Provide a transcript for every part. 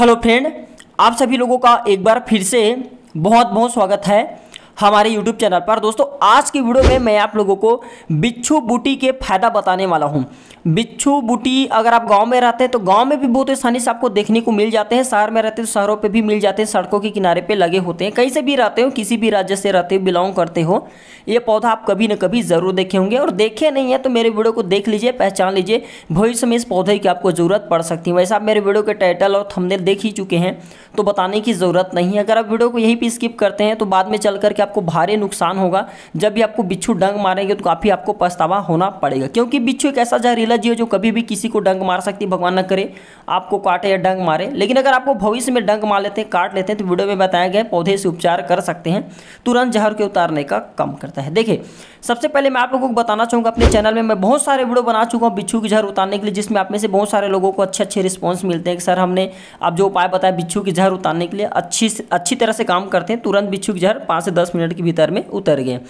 hello friend आप सभी लोगों का एक बार फिर से बहुत बहुत स्वागत है हमारे यूट्यूब चैनल पर दोस्तों आज की वीडियो में मैं आप लोगों को बिच्छू बूटी के फायदा बताने वाला हूँ बिच्छू बूटी अगर आप गाँव में रहते हैं तो गाँव में भी बहुत आसानी से आपको देखने को मिल जाते हैं शहर में रहते हैं तो शहरों पर भी मिल जाते हैं सड़कों के किनारे पर लगे होते हैं कहीं से भी रहते हो किसी भी राज्य से रहते हो बिलोंग करते हो ये पौधा आप कभी ना कभी ज़रूर देखे होंगे और देखे नहीं है तो मेरे वीडियो को देख लीजिए पहचान लीजिए भविष्य में इस पौधे की आपको ज़रूरत पड़ सकती है वैसे आप मेरे वीडियो के टाइटल और थंबनेल देख ही चुके हैं तो बताने की ज़रूरत नहीं है अगर आप वीडियो को यहीं पर स्किप करते हैं तो बाद में चल करके आप आपको भारी नुकसान होगा जब भी आपको बिच्छू डंग मारेंगे तो काफ़ी आपको पछतावा होना पड़ेगा क्योंकि बिच्छू एक ऐसा जहरीला जीव है जो कभी भी किसी को डंग मार सकती भगवान न करे आपको काटे या डंग मारे लेकिन अगर आपको भविष्य में डंग मार लेते हैं काट लेते हैं तो वीडियो में बताया गया पौधे से उपचार कर सकते हैं तुरंत जहर के उतारने का कम करता है देखिए सबसे पहले मैं आप लोगों को बताना चाहूँगा अपने चैनल में मैं बहुत सारे वीडियो बना चुका हूँ बिच्छू की जहर उतारने के लिए जिसमें आप में से बहुत सारे लोगों को अच्छे अच्छे रिस्पॉन्स मिलते हैं सर हमने आप जो उपाय बताया बिच्छू की जहर उतारने के लिए अच्छी अच्छी तरह से काम करते हैं तुरंत बिच्छू की जहर पाँच से दस मिनट के भीतर में उतर गए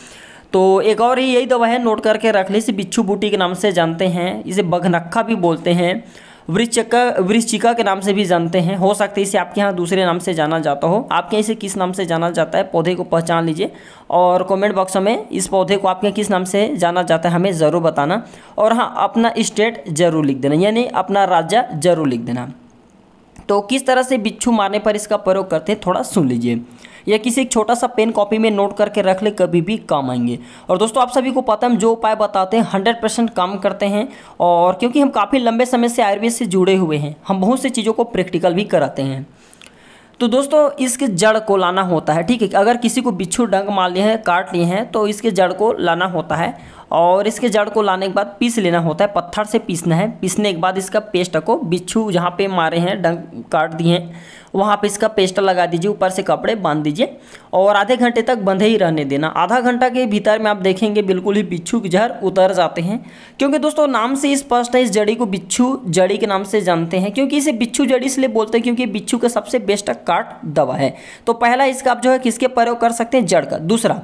तो एक और यही दवा है नोट करके रख ली इसे बिच्छू बूटी के नाम से जानते हैं इसे बघनक्खा भी बोलते हैं वृश्चिका वृक्षिका के नाम से भी जानते हैं हो सकते इसे आपके यहाँ दूसरे नाम से जाना जाता हो आपके इसे किस नाम से जाना जाता है पौधे को पहचान लीजिए और कमेंट बॉक्स में इस पौधे को आपके किस नाम से जाना जाता है हमें ज़रूर बताना और हाँ अपना स्टेट ज़रूर लिख देना यानी अपना राज्य ज़रूर लिख देना तो किस तरह से बिच्छू मारने पर इसका प्रयोग करते हैं थोड़ा सुन लीजिए या किसी एक छोटा सा पेन कॉपी में नोट करके रख ले कभी भी काम आएंगे और दोस्तों आप सभी को पता हम जो उपाय बताते हैं हंड्रेड परसेंट काम करते हैं और क्योंकि हम काफ़ी लंबे समय से आयुर्वेद से जुड़े हुए हैं हम बहुत सी चीज़ों को प्रैक्टिकल भी कराते हैं तो दोस्तों इसके जड़ को लाना होता है ठीक है अगर किसी को बिच्छू डंग मार लिए हैं काट लिए हैं तो इसके जड़ को लाना होता है और इसके जड़ को लाने के बाद पीस लेना होता है पत्थर से पीसना है पीसने के बाद इसका पेस्ट को बिच्छू जहाँ पे मारे हैं डंग काट दिए हैं वहाँ पे इसका पेस्ट लगा दीजिए ऊपर से कपड़े बांध दीजिए और आधे घंटे तक बंधे ही रहने देना आधा घंटा के भीतर में आप देखेंगे बिल्कुल ही बिच्छू की जहर उतर जाते हैं क्योंकि दोस्तों नाम से स्पष्ट है इस जड़ी को बिच्छू जड़ी के नाम से जानते हैं क्योंकि इसे बिच्छू जड़ी इसलिए बोलते हैं क्योंकि बिच्छू का सबसे बेस्ट काट दवा है तो पहला इसका आप जो है किसके प्रयोग कर सकते हैं जड़ का दूसरा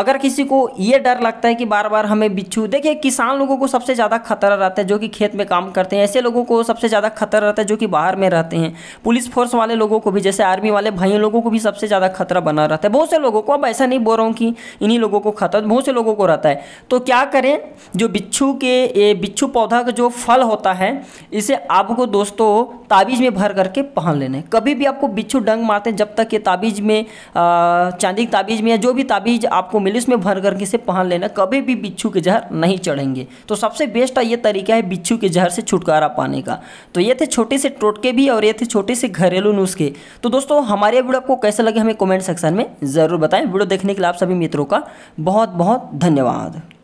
अगर किसी को ये डर लगता है कि बार बार हमें बिच्छू देखिए किसान लोगों को सबसे ज़्यादा खतरा रहता है जो कि खेत में काम करते हैं ऐसे लोगों को सबसे ज़्यादा खतरा रहता है जो कि बाहर में रहते हैं पुलिस फोर्स वाले लोगों को भी जैसे आर्मी वाले भाई लोगों को भी सबसे ज़्यादा खतरा बना रहता है बहुत से लोगों को अब ऐसा नहीं बोल रहा हूँ कि इन्हीं लोगों को खतरा बहुत से लोगों को रहता है तो क्या करें जो बिच्छू के ये बिच्छू पौधा का जो फल होता है इसे आपको दोस्तों ताबीज़ में भर करके पहन लेने कभी भी आपको बिच्छू डंग मारते हैं जब तक ये ताबीज़ में चांदी की ताबीज़ में या जो भी ताबीज़ आपको मिले उसमें भर करके से पहन लेना कभी भी बिच्छू के जहर नहीं चढ़ेंगे तो सबसे बेस्ट ये तरीका है बिच्छू के जहर से छुटकारा पाने का तो ये थे छोटे से टोटके भी और ये थे छोटे से घरेलू नुस्खे तो दोस्तों हमारे वीडियो आपको कैसे लगे हमें कॉमेंट सेक्शन में ज़रूर बताएं वीडियो देखने के लिए आप सभी मित्रों का बहुत बहुत धन्यवाद